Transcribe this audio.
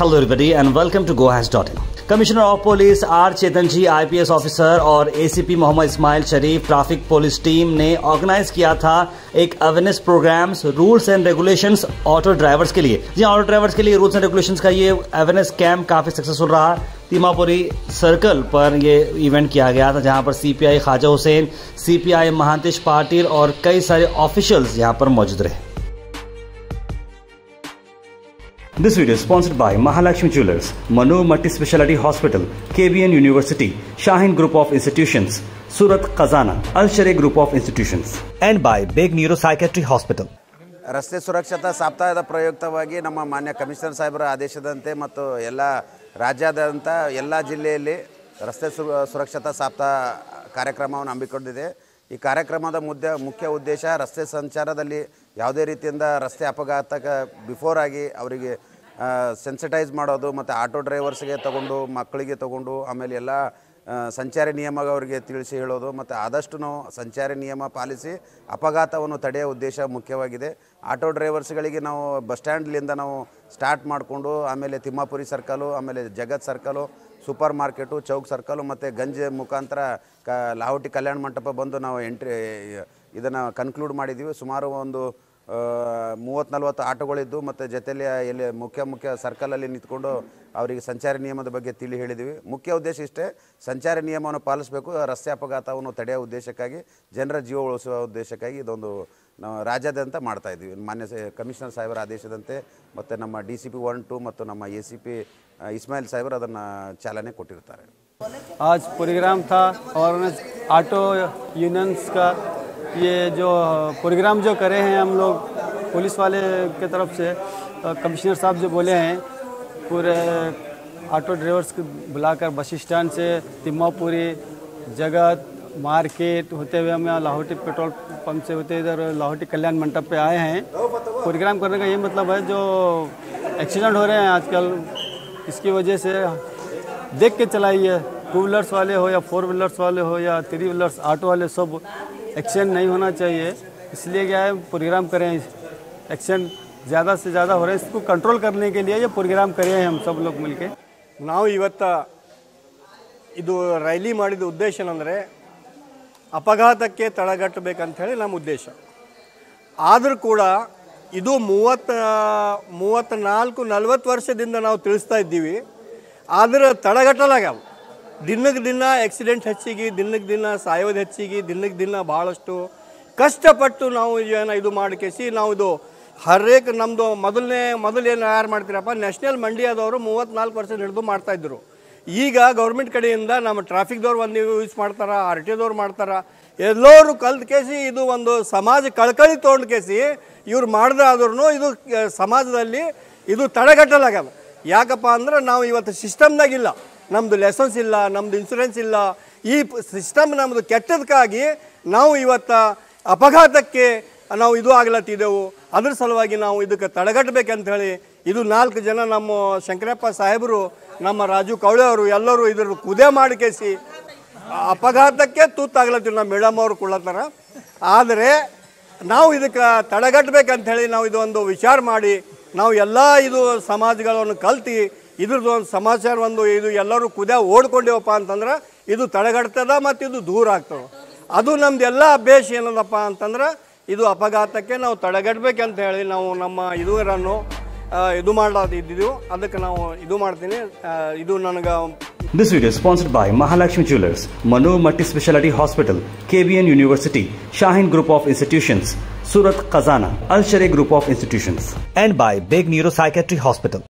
And welcome to welcome dot in commissioner of police R Chetan ji IPS officer और ACP Mohammed Ismail Sharif traffic police team ने organise किया था एक awareness programs rules and regulations auto drivers के लिए जी auto हाँ, drivers के लिए रूल्स एंड रेगुलेशंस का ये अवेयरनेस कैंप काफी सक्सेसफुल रहा तीमापुरी सर्कल पर ये इवेंट किया गया था जहां पर सीपीआई ख्वाजा हुसैन सीपीआई महांतेश पाटिल और कई सारे ऑफिशियल्स यहां पर मौजूद रहे This video is sponsored by Mahalakshmi Jewelers, Manu Multi Speciality Hospital, KBN University, Shahin Group of Institutions, Surat Kazana, Al Shareh Group of Institutions, and by Big Neuropsychiatry Hospital. ರಸ್ತೆ ಸುರಕ್ಷತಾ ಸಪ್ತಾಹದ ಪ್ರಯುಕ್ತವಾಗಿ ನಮ್ಮ ಮಾನ್ಯ ಕಮಿಷನರ್ ಸಾಹೇಬರ ಆದೇಶದಂತೆ ಮತ್ತು ಎಲ್ಲ ರಾಜ್ಯಾದ್ಯಂತ ಎಲ್ಲ ಜಿಲ್ಲೆಯಲ್ಲಿ ರಸ್ತೆ ಸು ಸುರಕ್ಷತಾ ಸಪ್ತಾಹ ಕಾರ್ಯಕ್ರಮವನ್ನು ಹಮ್ಮಿಕೊಂಡಿದೆ ಈ ಕಾರ್ಯಕ್ರಮದ ಮುದ್ದೆ ಮುಖ್ಯ ಉದ್ದೇಶ ರಸ್ತೆ ಸಂಚಾರದಲ್ಲಿ ಯಾವುದೇ ರೀತಿಯಿಂದ ರಸ್ತೆ ಅಪಘಾತಕ್ಕೆ ಬಿಫೋರ್ ಆಗಿ ಅವರಿಗೆ ಸೆನ್ಸಿಟೈಸ್ ಮಾಡೋದು ಮತ್ತು ಆಟೋ ಡ್ರೈವರ್ಸ್ಗೆ ತಗೊಂಡು ಮಕ್ಕಳಿಗೆ ತಗೊಂಡು ಆಮೇಲೆ ಎಲ್ಲ ಸಂಚಾರಿ ನಿಯಮ ಅವರಿಗೆ ತಿಳಿಸಿ ಹೇಳೋದು ಮತ್ತು ಆದಷ್ಟು ನಾವು ಸಂಚಾರಿ ನಿಯಮ ಪಾಲಿಸಿ ಅಪಘಾತವನ್ನು ತಡೆಯೋ ಉದ್ದೇಶ ಮುಖ್ಯವಾಗಿದೆ ಆಟೋ ಡ್ರೈವರ್ಸ್ಗಳಿಗೆ ನಾವು ಬಸ್ ಸ್ಟ್ಯಾಂಡ್ಲಿಂದ ನಾವು ಸ್ಟಾರ್ಟ್ ಮಾಡಿಕೊಂಡು ಆಮೇಲೆ ತಿಮ್ಮಾಪುರಿ ಸರ್ಕಲು ಆಮೇಲೆ Jagat circle super market Chowk circle ಮತ್ತು ಗಂಜೆ ಮುಖಾಂತರ ಕ ಲಾಹೋಟಿ ಕಲ್ಯಾಣ ಮಂಟಪ ಬಂದು ನಾವು ಎಂಟ್ರಿ ಇದನ್ನು ಕನ್ಕ್ಲೂಡ್ ಮಾಡಿದ್ದೀವಿ ಸುಮಾರು ಒಂದು ಮೂವತ್ತು ನಲ್ವತ್ತು ಆಟೋಗಳಿದ್ದು ಮತ್ತು ಜೊತೆಯಲ್ಲಿ ಎಲ್ಲಿ ಮುಖ್ಯ ಮುಖ್ಯ ಸರ್ಕಲಲ್ಲಿ ನಿಂತ್ಕೊಂಡು ಅವರಿಗೆ ಸಂಚಾರಿ ನಿಯಮದ ಬಗ್ಗೆ ತಿಳಿ ಹೇಳಿದ್ವಿ ಮುಖ್ಯ ಉದ್ದೇಶ ಇಷ್ಟೇ ಸಂಚಾರಿ ನಿಯಮವನ್ನು ಪಾಲಿಸಬೇಕು ರಸ್ತೆ ಅಪಘಾತವನ್ನು ತಡೆಯೋ ಉದ್ದೇಶಕ್ಕಾಗಿ ಜನರ ಜೀವ ಉಳಿಸುವ ಉದ್ದೇಶಕ್ಕಾಗಿ ಇದೊಂದು ನಾವು ರಾಜ್ಯಾದ್ಯಂತ ಮಾಡ್ತಾ ಇದ್ವಿ ಮಾನ್ಯ ಕಮಿಷನರ್ ಸಾಹೇಬರ ಆದೇಶದಂತೆ ಮತ್ತು ನಮ್ಮ D C P one two ಮತ್ತು ನಮ್ಮ ಎ ಸಿ ಪಿ ಇಸ್ಮಾಯಿಲ್ ಸಾಹೇಬರು ಅದನ್ನು ಚಾಲನೆ ಕೊಟ್ಟಿರ್ತಾರೆ ಆಟೋ ಯೂನಿಯನ್ಸ್ ಥಾ ಆಟೋ ಯೂನಿಯನ್ಸ್ ಕಾ ये जो प्रोग्राम जो करे हैं हम लोग पुलिस वाले के तरफ से कमिश्नर साहब जो बोले हैं पूरे ऑटो ड्राइवर्स को बुलाकर बस स्टैंड से तिम्मापुरी जगत मार्केट होते हुए हम लाहौटी पेट्रोल पंप से होते इधर लाहौटी कल्याण मंडप पे आए हैं प्रोग्राम करने का ये मतलब है जो एक्सीडेंट हो रहे हैं आजकल इसकी वजह से देख के चलाइए टू व्हीलर्स वाले हो या फोर व्हीलर्स वाले हो या थ्री व्हीलर्स ऑटो वाले सब एक्सीडेंट नहीं होना चाहिए इसलिए क्या है प्रोग्राम करें एक्सीडेंट ज़्यादा से ज़्यादा हो रहे हैं इसको कंट्रोल करने के लिए ये प्रोग्राम करें हम सब लोग मिलके ನಾವು ಇವತ್ತು ಇದು ರ್ಯಾಲಿ ಮಾಡಿದ ಉದ್ದೇಶ ಅಂದರೆ ಅಪಘಾತಕ್ಕೆ ತಡೆಗಟ್ಟಬೇಕಂಥೇಳಿ ನಮ್ಮ ಉದ್ದೇಶ ಆದರೂ ಕೂಡ ಇದು ಮೂವತ್ತ ಮೂವತ್ತ್ನಾಲ್ಕು ನಲ್ವತ್ತು ವರ್ಷದಿಂದ ನಾವು ತಿಳಿಸ್ತಾ ಇದ್ದೀವಿ ಆದರೆ ತಡೆಗಟ್ಟಲಾಗ್ಯಾವ ದಿನಕ್ಕೆ ದಿನ ಆಕ್ಸಿಡೆಂಟ್ ಹೆಚ್ಚಿಗೆ ದಿನಕ್ಕೆ ದಿನ ಸಾಯೋದು ಹೆಚ್ಚಿಗೆ ದಿನಕ್ಕೆ ದಿನ ಭಾಳಷ್ಟು ಕಷ್ಟಪಟ್ಟು ನಾವು ಏನು ಇದು ಮಾಡ್ಕೇಸಿ ನಾವು ಇದು ಹರೇಕ್ ನಮ್ಮದು ಮೊದಲನೇ ಮೊದಲು ಏನು ಯಾರು ಮಾಡ್ತೀರಪ್ಪ ನ್ಯಾಷನಲ್ ಮಂಡಿಯಾದವರು ಮೂವತ್ತ್ನಾಲ್ಕು ಪರ್ಸೆಂಟ್ ಹಿಡಿದು ಮಾಡ್ತಾಯಿದ್ರು ಈಗ ಗೌರ್ಮೆಂಟ್ ಕಡೆಯಿಂದ ನಮ್ಮ ಟ್ರಾಫಿಕ್ದವ್ರು ಒಂದು ಯೂಸ್ ಮಾಡ್ತಾರೆ ಆರ್ ಟಿ ದವ್ರು ಮಾಡ್ತಾರೆ ಎಲ್ಲರೂ ಕಲ್ತು ಕೇಸಿ ಇದು ಒಂದು ಸಮಾಜ ಕಳ್ಕಳಿ ತೊಗೊಂಡು ಕೇಸಿ ಇವ್ರು ಮಾಡಿದ್ರಾದ್ರೂ ಇದು ಸಮಾಜದಲ್ಲಿ ಇದು ತಡೆಗಟ್ಟಲಾಗಲ್ಲ ಯಾಕಪ್ಪ ಅಂದ್ರೆ ನಾವು ಇವತ್ತು ಸಿಸ್ಟಮ್ದಾಗಿಲ್ಲ ನಮ್ಮದು ಲೆಸನ್ಸ್ ಇಲ್ಲ ನಮ್ಮದು ಇನ್ಸೂರೆನ್ಸ್ ಇಲ್ಲ ಈ ಸಿಸ್ಟಮ್ ನಮ್ಮದು ಕೆಟ್ಟದಕ್ಕಾಗಿ ನಾವು ಇವತ್ತು ಅಪಘಾತಕ್ಕೆ ನಾವು ಇದು ಆಗ್ಲತ್ತಿದ್ದೆವು ಅದ್ರ ಸಲುವಾಗಿ ನಾವು ಇದಕ್ಕೆ ತಡೆಗಟ್ಟಬೇಕಂತ ಹೇಳಿ ಇದು ನಾಲ್ಕು ಜನ ನಮ್ಮ ಶಂಕರಪ್ಪ ಸಾಹೇಬರು ನಮ್ಮ ರಾಜು ಕವಳೆ ಅವರು ಎಲ್ಲರೂ ಇದ್ರ ಕುದೆ ಮಾಡಿಕೇಸಿ ಅಪಘಾತಕ್ಕೆ ತೂತಾಗ್ಲತ್ತೀವಿ ನಮ್ಮ ಮೇಡಮ್ ಅವರು ಕೊಡ್ಲತ್ತಾರ ಆದರೆ ನಾವು ಇದಕ್ಕೆ ತಡೆಗಟ್ಟಬೇಕಂತ ಹೇಳಿ ನಾವು ಇದೊಂದು ವಿಚಾರ ಮಾಡಿ ನಾವು ಎಲ್ಲ ಇದು ಸಮಾಜಗಳನ್ನು ಕಲ್ತು ಇದ್ರದ್ದು ಒಂದು ಸಮಾಚಾರ ಒಂದು ಇದು ಎಲ್ಲರೂ ಕುದಾ ಓಡ್ಕೊಂಡೇವಪ್ಪ ಅಂತಂದ್ರೆ ಇದು ಮತ್ತು ಇದು ದೂರ ಆಗ್ತದ ಅದು ನಮ್ದು ಎಲ್ಲ ಅಭ್ಯಾಸ ಏನದಪ್ಪ ಅಂತಂದ್ರೆ ಅಪಘಾತಕ್ಕೆ ನಾವು ತಡೆಗಟ್ಟಬೇಕಂತ ಹೇಳಿ ನಾವು ನಮ್ಮ ಇದುವರನ್ನು ಮಾಡ್ತೀನಿ ಇದು ನನಗೆ by Mahalakshmi jewellers Manu multi speciality hospital K B N university Shaheen group of institutions ಸುರತ್ ಖಜಾನ ಅಲ್ಶರೆ group of institutions and by Baig ಸೈಕ್ರಿ ಹಾಸ್ಪಿಟಲ್